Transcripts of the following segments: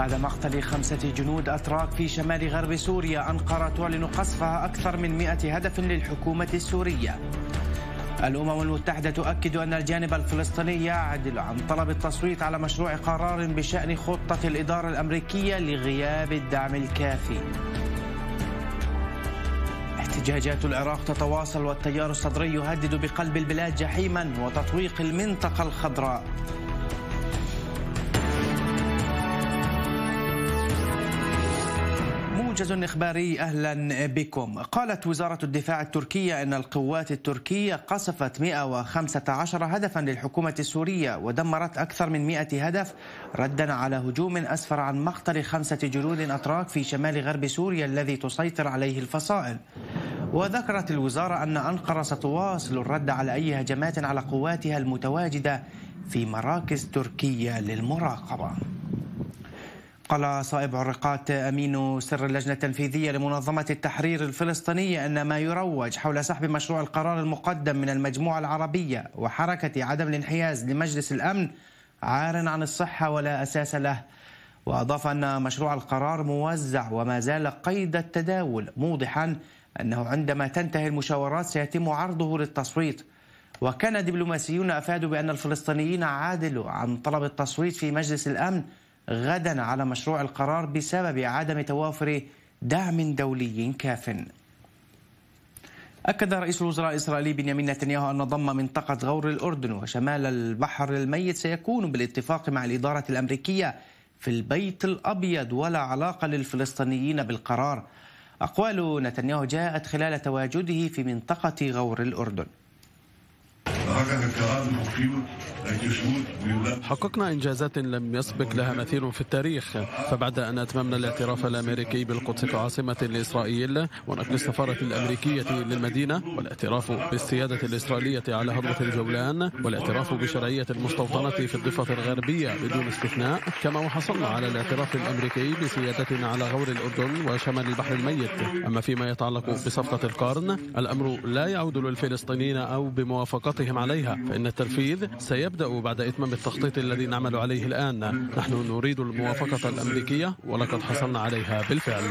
بعد مقتل خمسة جنود أتراك في شمال غرب سوريا أنقرة تعلن قصفها أكثر من 100 هدف للحكومة السورية الأمم المتحدة تؤكد أن الجانب الفلسطيني يعدل عن طلب التصويت على مشروع قرار بشأن خطة الإدارة الأمريكية لغياب الدعم الكافي احتجاجات العراق تتواصل والتيار الصدري يهدد بقلب البلاد جحيما وتطويق المنطقة الخضراء موجز إخباري أهلا بكم قالت وزارة الدفاع التركية أن القوات التركية قصفت 115 هدفا للحكومة السورية ودمرت أكثر من 100 هدف ردا على هجوم أسفر عن مقتل خمسة جنود أتراك في شمال غرب سوريا الذي تسيطر عليه الفصائل وذكرت الوزارة أن أنقرة ستواصل الرد على أي هجمات على قواتها المتواجدة في مراكز تركيا للمراقبة قال صائب عرقات أمين سر اللجنة التنفيذية لمنظمة التحرير الفلسطينية أن ما يروج حول سحب مشروع القرار المقدم من المجموعة العربية وحركة عدم الانحياز لمجلس الأمن عار عن الصحة ولا أساس له وأضاف أن مشروع القرار موزع وما زال قيد التداول موضحا أنه عندما تنتهي المشاورات سيتم عرضه للتصويت وكان دبلوماسيون أفادوا بأن الفلسطينيين عادلوا عن طلب التصويت في مجلس الأمن غدا على مشروع القرار بسبب عدم توافر دعم دولي كافٍ أكد رئيس الوزراء الإسرائيلي بنيامين نتنياهو أن ضم منطقة غور الأردن وشمال البحر الميت سيكون بالاتفاق مع الإدارة الأمريكية في البيت الأبيض ولا علاقة للفلسطينيين بالقرار أقوال نتنياهو جاءت خلال تواجده في منطقة غور الأردن حققنا إنجازات لم يسبق لها مثيل في التاريخ فبعد أن أتممنا الاعتراف الأمريكي بالقدس كعاصمة لإسرائيل ونقل السفارة الأمريكية للمدينة والاعتراف بالسيادة الإسرائيلية على هضبة الجولان والاعتراف بشرعية المستوطنة في الضفة الغربية بدون استثناء كما وحصلنا على الاعتراف الأمريكي بسيادتنا على غور الأردن وشمال البحر الميت أما فيما يتعلق بصفقة القرن الأمر لا يعود للفلسطينيين أو بموافقة موافقتهم عليها فإن التنفيذ سيبدأ بعد إتمام التخطيط الذي نعمل عليه الآن نحن نريد الموافقة الأمريكية ولقد حصلنا عليها بالفعل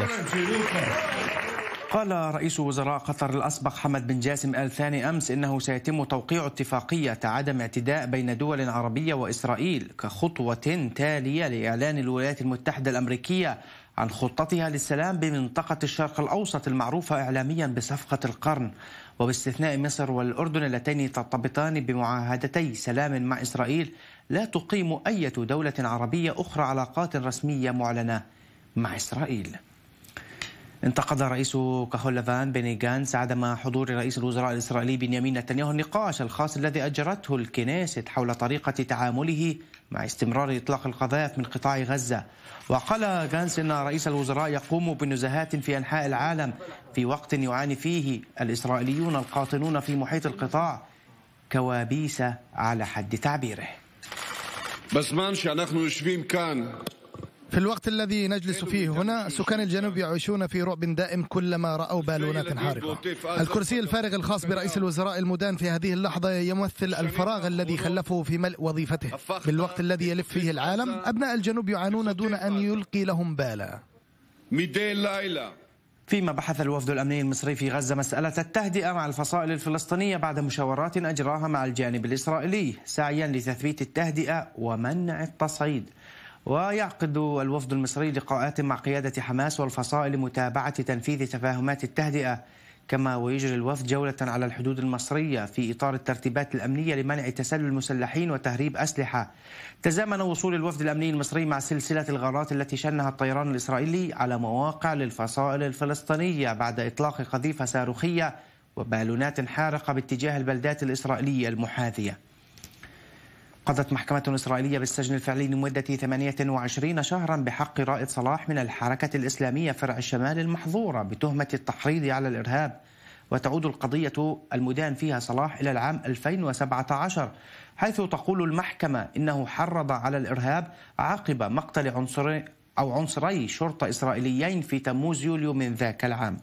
قال رئيس وزراء قطر الأسبق حمد بن جاسم آل ثاني أمس إنه سيتم توقيع اتفاقية عدم اعتداء بين دول عربية وإسرائيل كخطوة تالية لإعلان الولايات المتحدة الأمريكية عن خطتها للسلام بمنطقة الشرق الأوسط المعروفة إعلاميا بصفقة القرن وباستثناء مصر والأردن اللتين ترتبطان بمعاهدتي سلام مع إسرائيل لا تقيم أي دولة عربية أخرى علاقات رسمية معلنة مع إسرائيل انتقد رئيس كهولفان بني جانس عدم حضور رئيس الوزراء الإسرائيلي بنيامين نتنياهو النقاش الخاص الذي أجرته الكنيست حول طريقة تعامله مع استمرار إطلاق القذائف من قطاع غزة وقال جانس أن رئيس الوزراء يقوم بنزهات في أنحاء العالم في وقت يعاني فيه الإسرائيليون القاطنون في محيط القطاع كوابيس على حد تعبيره بس ما نحن يشفين كان في الوقت الذي نجلس فيه هنا سكان الجنوب يعيشون في رعب دائم كلما رأوا بالونات حارقة الكرسي الفارغ الخاص برئيس الوزراء المدان في هذه اللحظة يمثل الفراغ الذي خلفه في ملء وظيفته في الوقت الذي يلف فيه العالم أبناء الجنوب يعانون دون أن يلقي لهم بالا فيما بحث الوفد الأمني المصري في غزة مسألة التهدئة مع الفصائل الفلسطينية بعد مشاورات أجراها مع الجانب الإسرائيلي سعيا لتثبيت التهدئة ومنع التصعيد ويعقد الوفد المصري لقاءات مع قيادة حماس والفصائل لمتابعة تنفيذ تفاهمات التهدئة كما ويجري الوفد جولة على الحدود المصرية في إطار الترتيبات الأمنية لمنع تسلل المسلحين وتهريب أسلحة تزامن وصول الوفد الأمني المصري مع سلسلة الغارات التي شنها الطيران الإسرائيلي على مواقع للفصائل الفلسطينية بعد إطلاق قذيفة صاروخية وبالونات حارقة باتجاه البلدات الإسرائيلية المحاذية قضت محكمة إسرائيلية بالسجن الفعلي لمدة 28 شهرا بحق رائد صلاح من الحركة الإسلامية فرع الشمال المحظورة بتهمة التحريض على الإرهاب وتعود القضية المدان فيها صلاح إلى العام 2017 حيث تقول المحكمة إنه حرض على الإرهاب عقب مقتل عنصري أو عنصري شرطة إسرائيليين في تموز يوليو من ذاك العام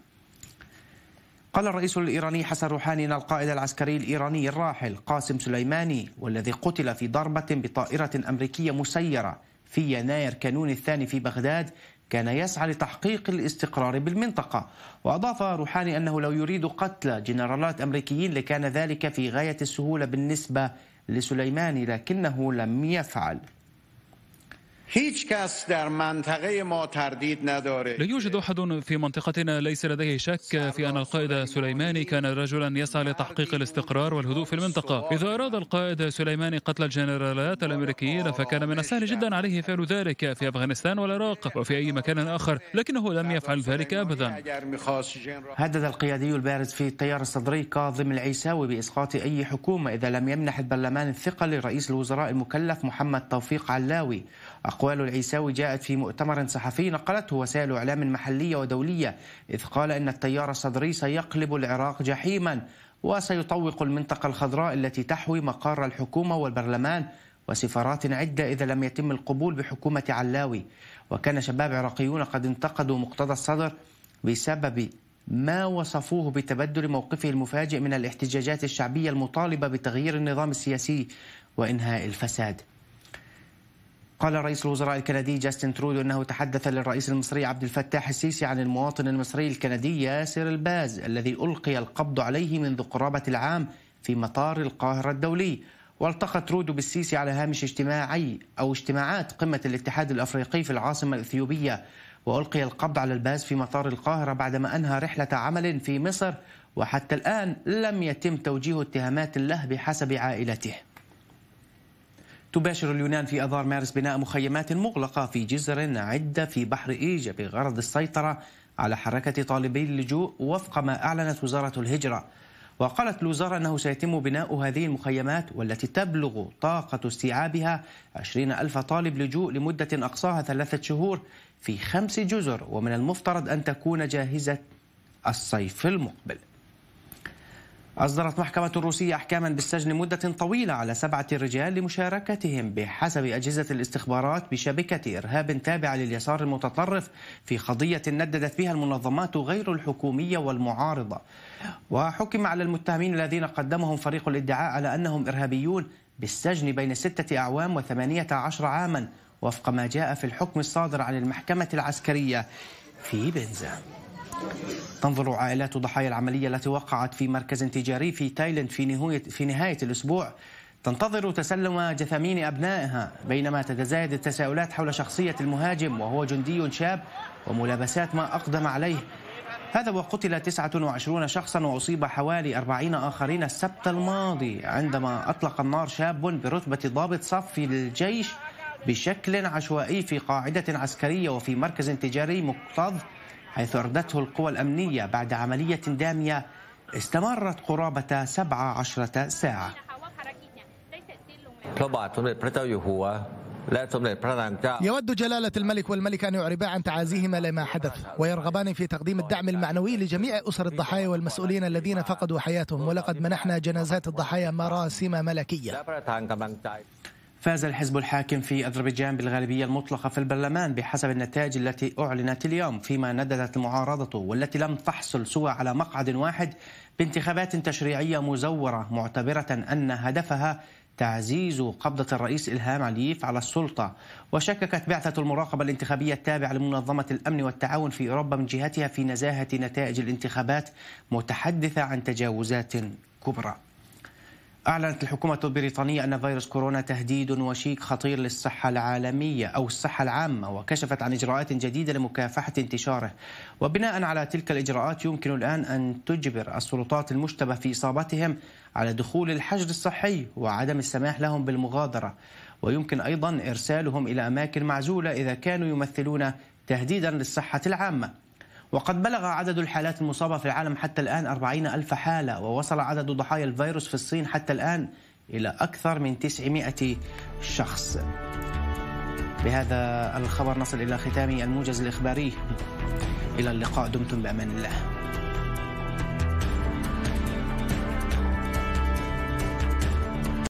قال الرئيس الإيراني حسن روحاني أن القائد العسكري الإيراني الراحل قاسم سليماني والذي قتل في ضربة بطائرة أمريكية مسيرة في يناير كانون الثاني في بغداد كان يسعى لتحقيق الاستقرار بالمنطقة وأضاف روحاني أنه لو يريد قتل جنرالات أمريكيين لكان ذلك في غاية السهولة بالنسبة لسليماني لكنه لم يفعل لا يوجد احد في منطقتنا ليس لديه شك في ان القائد سليماني كان رجلا يسعى لتحقيق الاستقرار والهدوء في المنطقه اذا اراد القائد سليماني قتل الجنرالات الامريكيين فكان من السهل جدا عليه فعل ذلك في افغانستان والعراق وفي اي مكان اخر لكنه لم يفعل ذلك ابدا هدد القيادي البارز في التيار الصدري كاظم العيساوي باسقاط اي حكومه اذا لم يمنح البرلمان الثقه لرئيس الوزراء المكلف محمد توفيق علاوي أقوال العيساوي جاءت في مؤتمر صحفي نقلته وسائل إعلام محلية ودولية إذ قال إن التيار الصدري سيقلب العراق جحيما وسيطوق المنطقة الخضراء التي تحوي مقر الحكومة والبرلمان وسفارات عدة إذا لم يتم القبول بحكومة علاوي وكان شباب عراقيون قد انتقدوا مقتضى الصدر بسبب ما وصفوه بتبدل موقفه المفاجئ من الاحتجاجات الشعبية المطالبة بتغيير النظام السياسي وإنهاء الفساد قال رئيس الوزراء الكندي جاستن ترودو انه تحدث للرئيس المصري عبد الفتاح السيسي عن المواطن المصري الكندي ياسر الباز الذي القي القبض عليه منذ قرابه العام في مطار القاهره الدولي والتقى ترودو بالسيسي على هامش اجتماعي او اجتماعات قمه الاتحاد الافريقي في العاصمه الاثيوبيه والقي القبض على الباز في مطار القاهره بعدما انهى رحله عمل في مصر وحتى الان لم يتم توجيه اتهامات له بحسب عائلته تباشر اليونان في أذار مارس بناء مخيمات مغلقة في جزر عدة في بحر إيجا بغرض السيطرة على حركة طالبي اللجوء وفق ما أعلنت وزارة الهجرة وقالت الوزارة أنه سيتم بناء هذه المخيمات والتي تبلغ طاقة استيعابها 20 ألف طالب لجوء لمدة أقصاها ثلاثة شهور في خمس جزر ومن المفترض أن تكون جاهزة الصيف المقبل أصدرت محكمة روسية أحكاما بالسجن مدة طويلة على سبعة رجال لمشاركتهم بحسب أجهزة الاستخبارات بشبكة إرهاب تابعة لليسار المتطرف في قضية نددت فيها المنظمات غير الحكومية والمعارضة وحكم على المتهمين الذين قدمهم فريق الادعاء على أنهم إرهابيون بالسجن بين ستة أعوام وثمانية عشر عاما وفق ما جاء في الحكم الصادر عن المحكمة العسكرية في بنزا تنظر عائلات ضحايا العملية التي وقعت في مركز تجاري في تايلند في نهاية, في نهاية الأسبوع تنتظر تسلم جثامين أبنائها بينما تتزايد التساؤلات حول شخصية المهاجم وهو جندي شاب وملابسات ما أقدم عليه هذا وقتل 29 شخصا وأصيب حوالي 40 آخرين السبت الماضي عندما أطلق النار شاب برتبة ضابط صف في الجيش بشكل عشوائي في قاعدة عسكرية وفي مركز تجاري مكتظ حيث أردته القوى الأمنية بعد عملية دامية استمرت قرابة 17 ساعة يود جلالة الملك والملكة أن يعربا عن تعازيهما لما حدث ويرغبان في تقديم الدعم المعنوي لجميع أسر الضحايا والمسؤولين الذين فقدوا حياتهم ولقد منحنا جنازات الضحايا مراسم ملكية فاز الحزب الحاكم في أذربيجان بالغالبية المطلقة في البرلمان بحسب النتائج التي أعلنت اليوم فيما نددت معارضته والتي لم تحصل سوى على مقعد واحد بانتخابات تشريعية مزورة معتبرة أن هدفها تعزيز قبضة الرئيس إلهام عليف على السلطة وشككت بعثة المراقبة الانتخابية التابعة لمنظمة الأمن والتعاون في أوروبا من جهتها في نزاهة نتائج الانتخابات متحدثة عن تجاوزات كبرى أعلنت الحكومة البريطانية أن فيروس كورونا تهديد وشيك خطير للصحة العالمية أو الصحة العامة وكشفت عن إجراءات جديدة لمكافحة انتشاره وبناء على تلك الإجراءات يمكن الآن أن تجبر السلطات المشتبه في إصابتهم على دخول الحجر الصحي وعدم السماح لهم بالمغادرة ويمكن أيضا إرسالهم إلى أماكن معزولة إذا كانوا يمثلون تهديدا للصحة العامة وقد بلغ عدد الحالات المصابة في العالم حتى الآن 40 ألف حالة ووصل عدد ضحايا الفيروس في الصين حتى الآن إلى أكثر من 900 شخص بهذا الخبر نصل إلى ختام الموجز الإخباري إلى اللقاء دمتم بأمان الله